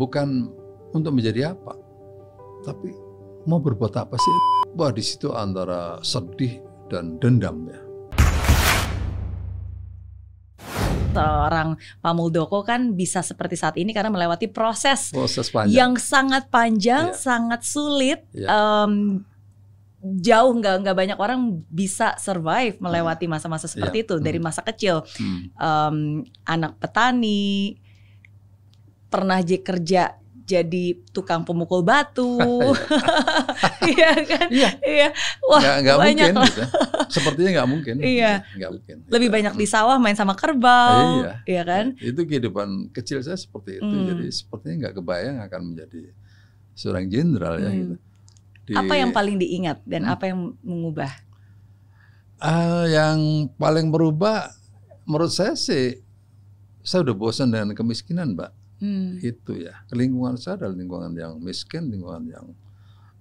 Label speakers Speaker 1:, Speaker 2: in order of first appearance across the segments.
Speaker 1: bukan untuk menjadi apa, tapi mau berbuat apa sih? Wah di situ antara sedih dan dendam ya.
Speaker 2: Orang Pak Muldoko kan bisa seperti saat ini karena melewati proses, proses yang sangat panjang, yeah. sangat sulit. Yeah. Iya. Um, jauh nggak nggak banyak orang bisa survive melewati masa-masa seperti yeah. itu dari hmm. masa kecil hmm. um, anak petani pernah J kerja jadi tukang pemukul batu, iya. iya kan? Iya, iya. Wah, gak, gak banyak mungkin, lah. Gitu. Ya.
Speaker 1: Sepertinya nggak mungkin. Iya, nggak mungkin.
Speaker 2: Lebih iya. banyak di sawah main sama kerbau, iya, iya kan?
Speaker 1: Iya. Itu kehidupan kecil saya seperti itu. Hmm. Jadi sepertinya nggak kebayang akan menjadi seorang jenderal hmm. ya. Gitu. Hmm. Di, apa yang paling diingat dan hmm. apa
Speaker 2: yang mengubah?
Speaker 1: Uh, yang paling berubah, menurut saya sih, saya udah bosan dengan kemiskinan, mbak hmm. itu ya lingkungan saya adalah lingkungan yang miskin lingkungan yang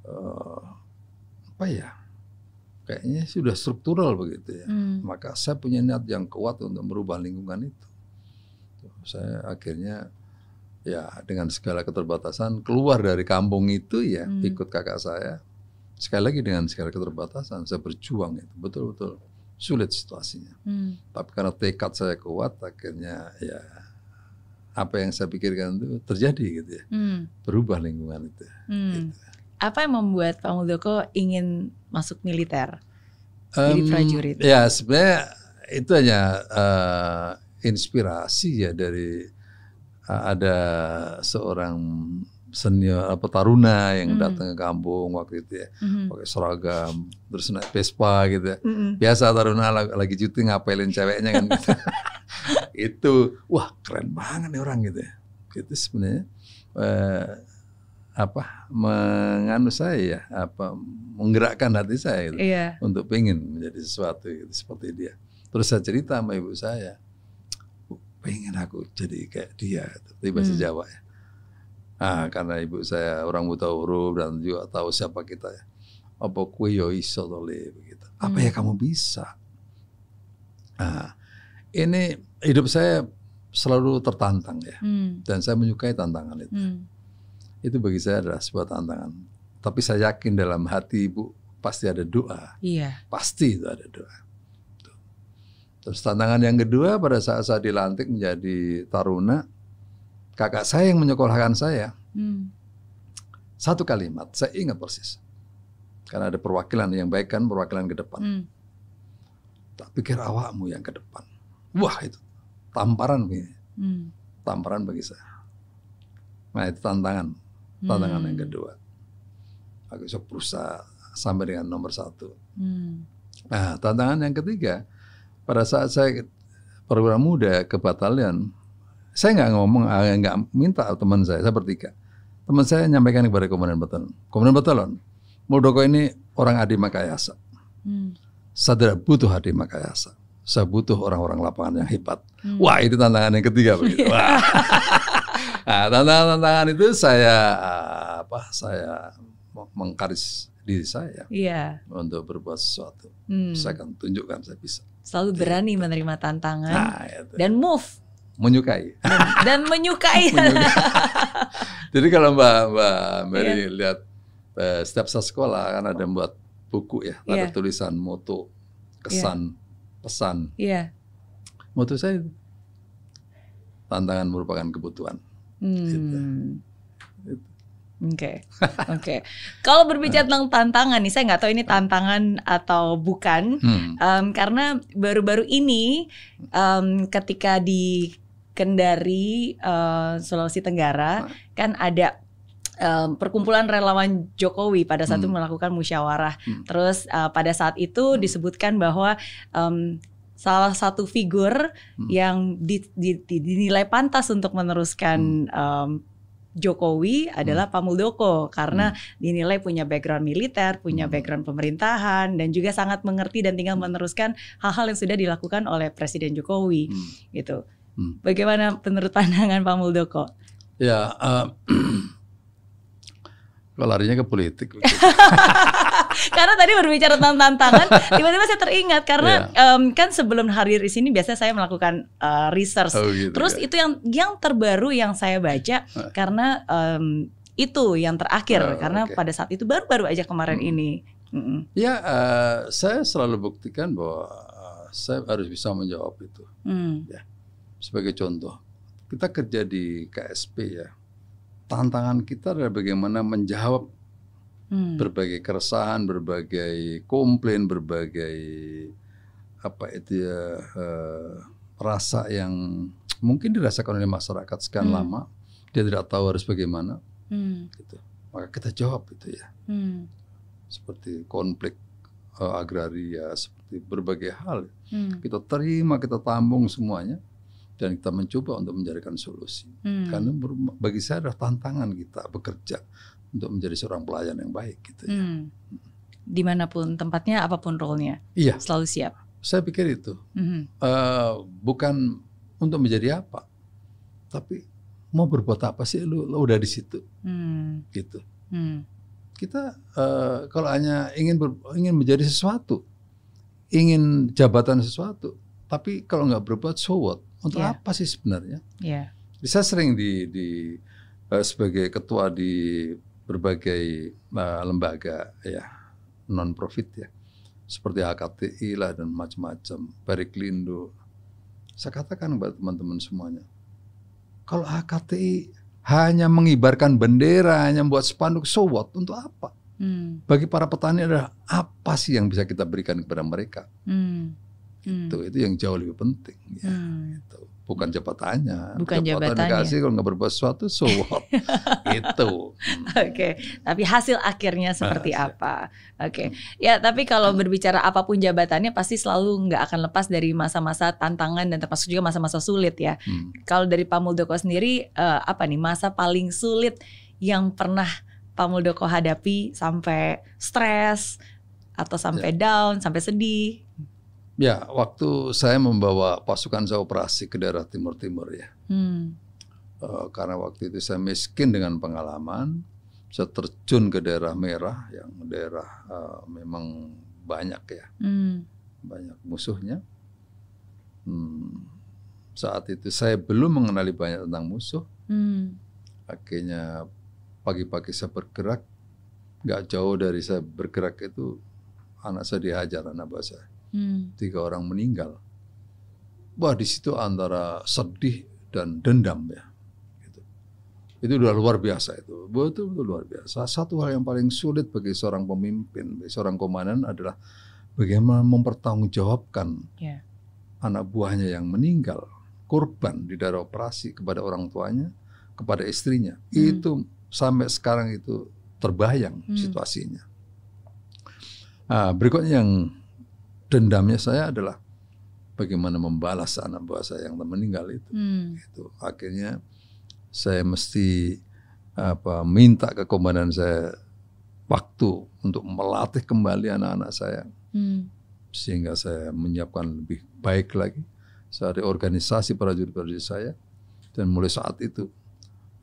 Speaker 1: uh, apa ya kayaknya sudah struktural begitu ya hmm. maka saya punya niat yang kuat untuk merubah lingkungan itu saya akhirnya ya dengan segala keterbatasan keluar dari kampung itu ya hmm. ikut kakak saya sekali lagi dengan segala keterbatasan saya berjuang itu betul-betul sulit situasinya hmm. tapi karena tekad saya kuat akhirnya ya apa yang saya pikirkan itu terjadi gitu ya. Hmm. Berubah lingkungan itu.
Speaker 2: Hmm. Gitu. Apa yang membuat Pak Muldoko ingin masuk militer? Um, jadi prajurit. Ya,
Speaker 1: sebenarnya itu hanya uh, inspirasi ya dari uh, ada seorang senior eh, apa taruna yang mm. datang ke kampung waktu itu ya mm. pakai seragam terus naik Vespa gitu ya. Mm. biasa taruna lagi, lagi cuti ngapelin ceweknya kan gitu. itu wah keren banget nih orang gitu ya itu sebenarnya eh, apa menganu saya ya apa menggerakkan hati saya gitu, yeah. untuk pengen menjadi sesuatu gitu, seperti dia terus saya cerita sama ibu saya pengen aku jadi kayak dia gitu, bahasa hmm. Jawa ya Nah, karena ibu saya orang buta huruf dan juga tahu siapa kita ya. Apa kue yo ya iso tole begitu. Apa ya hmm. kamu bisa? Nah, ini hidup saya selalu tertantang ya. Hmm. Dan saya menyukai tantangan itu. Hmm. Itu bagi saya adalah sebuah tantangan. Tapi saya yakin dalam hati ibu pasti ada doa. Iya. Pasti itu ada doa. Terus tantangan yang kedua pada saat saya dilantik menjadi taruna, kakak saya yang menyekolahkan saya hmm. satu kalimat saya ingat persis karena ada perwakilan yang baik kan perwakilan ke depan hmm. tak pikir awakmu yang ke depan wah itu tamparan begini hmm. tamparan bagi saya nah itu tantangan tantangan hmm. yang kedua aku bisa berusaha sampai dengan nomor satu hmm. nah tantangan yang ketiga pada saat saya perwira muda ke batalion saya nggak ngomong, eh, nggak minta teman saya, saya bertiga. Teman saya nyampaikan kepada Komandan Batalon. Komandan Batalon, Muldoko ini orang Adi Makayasa. Hmm. Saya tidak butuh Adi Makayasa. Saya butuh orang-orang lapangan yang hebat. Hmm. Wah, itu tantangan yang ketiga begitu. Wah. nah, tantangan-tantangan itu saya eh, apa? Saya mengkaris diri saya yeah. untuk berbuat sesuatu. Hmm. Saya akan tunjukkan saya bisa.
Speaker 2: Selalu berani gitu. menerima tantangan nah, dan move menyukai dan menyukai, menyukai.
Speaker 1: jadi kalau mbak mbak Mary yeah. lihat uh, setiap sekolah kan ada buat buku ya yeah. ada iya. tulisan moto kesan yeah. pesan yeah. moto saya tantangan merupakan kebutuhan
Speaker 2: hmm. Gitu. Oke, okay. oke. Okay. Kalau berbicara tentang tantangan nih, saya nggak tahu ini tantangan atau bukan, hmm. um, karena baru-baru ini um, ketika di Kendari uh, eh, Sulawesi Tenggara oh. kan ada um, perkumpulan relawan Jokowi pada saat hmm. itu melakukan musyawarah. Hmm. Terus uh, pada saat itu hmm. disebutkan bahwa um, salah satu figur hmm. yang di, di, di, dinilai pantas untuk meneruskan hmm. um, Jokowi adalah hmm. Pak Muldoko karena hmm. dinilai punya background militer, punya hmm. background pemerintahan dan juga sangat mengerti dan tinggal meneruskan hal-hal yang sudah dilakukan oleh Presiden Jokowi hmm. gitu. Hmm. Bagaimana menurut pandangan Pak Muldoko?
Speaker 1: Ya, uh, kok larinya ke politik.
Speaker 2: karena tadi berbicara tentang tantangan, tiba-tiba saya teringat karena yeah. Ya. um, kan sebelum hari di sini biasanya saya melakukan uh, research. Oh, gitu, Terus ya. itu yang yang terbaru yang saya baca eh. karena um, itu yang terakhir oh, karena okay. pada saat itu baru-baru aja kemarin hmm. ini. mm
Speaker 1: Ya, uh, saya selalu buktikan bahwa saya harus bisa menjawab itu. Mm. Ya. Sebagai contoh, kita kerja di KSP ya. Tantangan kita adalah bagaimana menjawab hmm. berbagai keresahan, berbagai komplain, berbagai apa itu ya uh, rasa yang mungkin dirasakan oleh masyarakat sekian hmm. lama dia tidak tahu harus bagaimana hmm. gitu maka kita jawab itu ya hmm. seperti konflik uh, agraria seperti berbagai hal hmm. kita terima kita tambung semuanya dan kita mencoba untuk menjadikan solusi. Hmm. Karena bagi saya adalah tantangan kita bekerja untuk menjadi seorang pelayan yang baik
Speaker 2: gitu ya. Hmm. Dimanapun tempatnya, apapun role iya. selalu siap.
Speaker 1: Saya pikir itu hmm. uh, bukan untuk menjadi apa, tapi mau berbuat apa sih lu, lu udah di situ, hmm. gitu. Hmm. Kita uh, kalau hanya ingin ber, ingin menjadi sesuatu, ingin jabatan sesuatu, tapi kalau nggak berbuat so what? Untuk yeah. apa sih sebenarnya? Yeah. Saya sering di, di uh, sebagai ketua di berbagai uh, lembaga ya non profit ya seperti AKTI lah dan macam-macam, Periklindo. Saya katakan buat teman-teman semuanya, kalau AKTI hanya mengibarkan bendera, hanya membuat spanduk, so Untuk apa? Hmm. Bagi para petani adalah apa sih yang bisa kita berikan kepada mereka?
Speaker 3: Hmm. Gitu. hmm. itu
Speaker 1: itu yang jauh lebih penting
Speaker 2: ya hmm. itu
Speaker 1: bukan jabatannya bukan jabatan jabatannya dikasih kalau nggak berbuat sesuatu so what Itu.
Speaker 2: hmm. oke okay. tapi hasil akhirnya seperti hasil. apa oke okay. Hmm. ya tapi kalau berbicara apapun jabatannya pasti selalu nggak akan lepas dari masa-masa tantangan dan termasuk juga masa-masa sulit ya hmm. kalau dari Pak Muldoko sendiri uh, apa nih masa paling sulit yang pernah Pak Muldoko hadapi sampai stres atau sampai ya. down sampai sedih
Speaker 1: Ya, waktu saya membawa pasukan saya operasi ke daerah Timur Timur ya. Hmm. Uh, karena waktu itu saya miskin dengan pengalaman, saya terjun ke daerah merah yang daerah uh, memang banyak ya, hmm. banyak musuhnya. Hmm. Saat itu saya belum mengenali banyak tentang musuh. Hmm. Akhirnya pagi-pagi saya bergerak, nggak jauh dari saya bergerak itu anak saya dihajar anak bahasa saya hmm. tiga orang meninggal. Wah di situ antara sedih dan dendam ya. Gitu. Itu udah luar biasa itu. Betul betul luar biasa. Satu hal yang paling sulit bagi seorang pemimpin, bagi seorang komandan adalah bagaimana mempertanggungjawabkan yeah. anak buahnya yang meninggal, korban di daerah operasi kepada orang tuanya, kepada istrinya. Hmm. Itu sampai sekarang itu terbayang hmm. situasinya. Nah, berikutnya yang dendamnya saya adalah bagaimana membalas anak buah saya yang meninggal itu. Hmm. Itu akhirnya saya mesti apa minta ke komandan saya waktu untuk melatih kembali anak-anak saya. Hmm. Sehingga saya menyiapkan lebih baik lagi. Saya reorganisasi prajurit prajurit saya dan mulai saat itu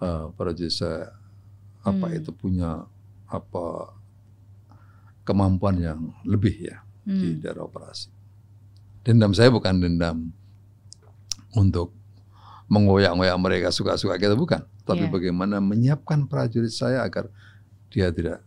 Speaker 1: uh, eh, prajurit saya apa hmm. itu punya apa kemampuan yang lebih ya hmm. di daerah operasi. Dendam saya bukan dendam untuk mengoyak-ngoyak mereka suka-suka kita gitu, bukan, tapi yeah. bagaimana menyiapkan prajurit saya agar dia tidak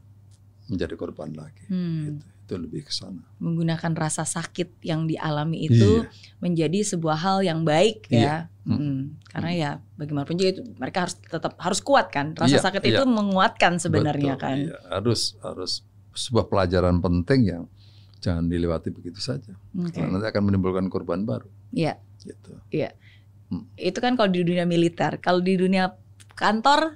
Speaker 1: menjadi korban lagi. Hmm. Gitu. Itu lebih ke sana.
Speaker 2: Menggunakan rasa sakit yang dialami itu yeah. menjadi sebuah hal yang baik yeah. ya. Iya. Hmm. Hmm. Karena hmm. ya bagaimanapun juga itu mereka harus tetap harus kuat kan. Rasa yeah. sakit yeah. itu iya. menguatkan sebenarnya Betul, kan. Yeah.
Speaker 1: Harus harus sebuah pelajaran penting yang jangan dilewati begitu saja. Okay. Karena nanti akan menimbulkan korban baru.
Speaker 2: Iya. Gitu. Iya. Hmm. Itu kan kalau di dunia militer, kalau di dunia kantor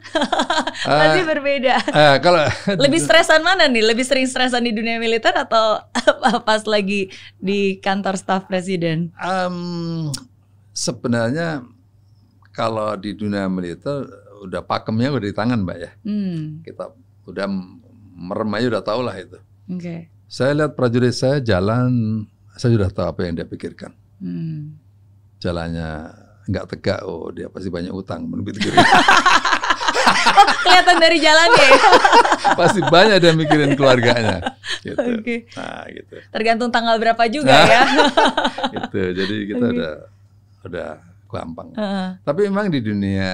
Speaker 2: uh, berbeda. Uh,
Speaker 1: kalau lebih stresan
Speaker 2: mana nih? Lebih sering stresan di dunia militer atau pas lagi di kantor staf presiden? Um,
Speaker 1: sebenarnya kalau di dunia militer udah pakemnya udah di tangan mbak ya. Hmm. Kita udah merem udah tau lah itu. Okay. Saya lihat prajurit saya jalan, saya sudah tahu apa yang dia pikirkan.
Speaker 3: Hmm.
Speaker 1: Jalannya nggak tegak, oh dia pasti banyak utang menurut kiri.
Speaker 2: Kelihatan dari jalannya.
Speaker 1: pasti banyak dia mikirin keluarganya.
Speaker 2: Gitu. Okay.
Speaker 1: Nah, gitu.
Speaker 2: Tergantung tanggal berapa juga ya. Nah,
Speaker 1: gitu. Jadi kita okay. udah udah gampang. Uh -huh. Tapi memang di dunia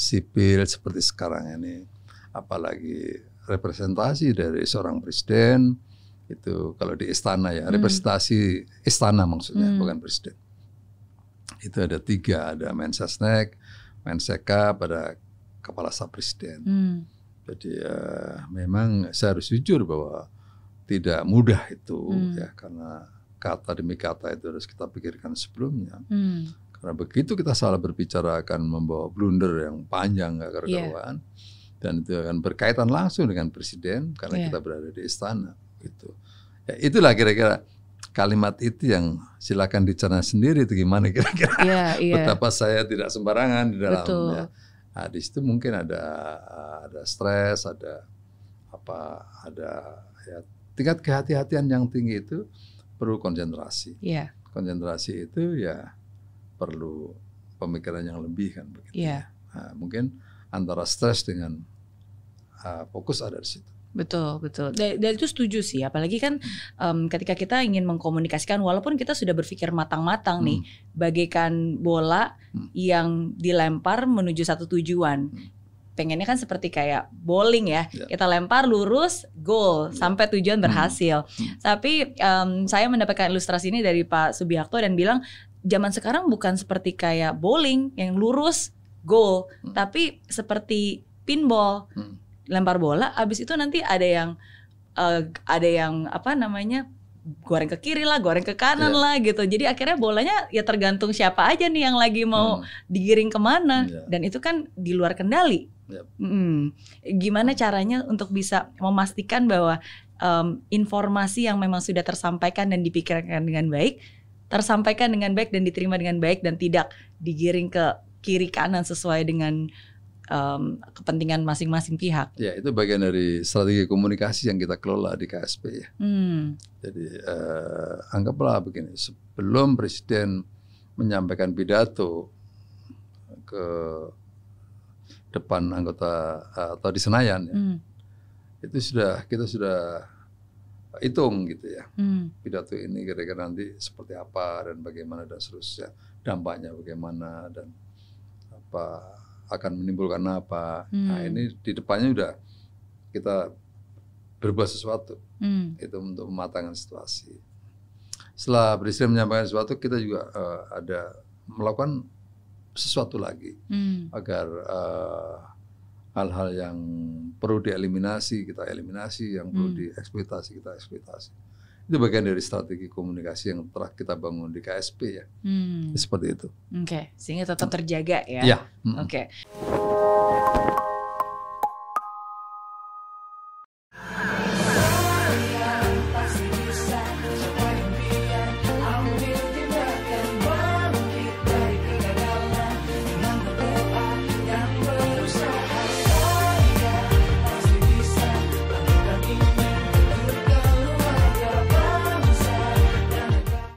Speaker 1: sipil seperti sekarang ini, apalagi representasi dari seorang presiden, itu kalau di istana ya hmm. representasi hmm. istana maksudnya hmm. bukan presiden itu ada tiga ada Mensesnek Menseka pada kepala staf presiden hmm. jadi ya, memang saya harus jujur bahwa tidak mudah itu hmm. ya karena kata demi kata itu harus kita pikirkan sebelumnya hmm. karena begitu kita salah berbicara akan membawa blunder yang panjang nggak iya. karuan yeah. dan itu akan berkaitan langsung dengan presiden karena yeah. kita berada di istana itu Ya, itulah kira-kira kalimat itu yang silakan dicerna sendiri itu gimana kira-kira.
Speaker 3: Ya, iya. Betapa
Speaker 1: saya tidak sembarangan di dalam Nah, di mungkin ada ada stres, ada apa, ada ya tingkat kehati-hatian yang tinggi itu perlu konsentrasi. Yeah. Konsentrasi itu ya perlu pemikiran yang lebih kan begitu. Yeah. Ya. Nah, mungkin antara stres dengan uh, fokus ada di situ.
Speaker 2: Betul, betul. Dan, itu setuju sih, apalagi kan um, ketika kita ingin mengkomunikasikan, walaupun kita sudah berpikir matang-matang hmm. nih, bagaikan bola hmm. yang dilempar menuju satu tujuan. Hmm. Pengennya kan seperti kayak bowling ya, yeah. kita lempar lurus, goal yeah. sampai tujuan hmm. berhasil. Hmm. Tapi um, saya mendapatkan ilustrasi ini dari Pak Subiakto dan bilang zaman sekarang bukan seperti kayak bowling yang lurus, goal, hmm. tapi seperti pinball. Hmm lempar bola abis itu nanti ada yang uh, ada yang apa namanya goreng ke kiri lah, goreng ke kanan yeah. lah gitu. Jadi akhirnya bolanya ya tergantung siapa aja nih yang lagi mau hmm. digiring kemana. Yeah. Dan itu kan di luar kendali. yeah. Hmm. Gimana caranya untuk bisa memastikan bahwa um, informasi yang memang sudah tersampaikan dan dipikirkan dengan baik, tersampaikan dengan baik dan diterima dengan baik dan tidak digiring ke kiri kanan sesuai dengan um, kepentingan masing-masing pihak.
Speaker 1: Ya itu bagian dari strategi komunikasi yang kita kelola di KSP ya. Hmm. Jadi uh, anggaplah begini, sebelum presiden menyampaikan pidato ke depan anggota eh, atau di Senayan ya, hmm. itu sudah kita sudah hitung gitu ya hmm. pidato ini kira-kira nanti seperti apa dan bagaimana dan seterusnya dampaknya bagaimana dan apa akan menimbulkan apa. Nah, hmm. Nah ini di depannya sudah kita berbuat sesuatu hmm. itu untuk mematangkan situasi. Setelah presiden menyampaikan sesuatu kita juga uh, ada melakukan sesuatu lagi hmm. agar eh, hal-hal uh, yang perlu dieliminasi kita eliminasi, yang perlu hmm. dieksploitasi kita eksploitasi. Itu bagian dari strategi komunikasi yang telah kita bangun di KSP ya. Hmm. Seperti itu.
Speaker 2: Oke, okay. sehingga tetap terjaga ya. ya. -hmm. Oke. Okay.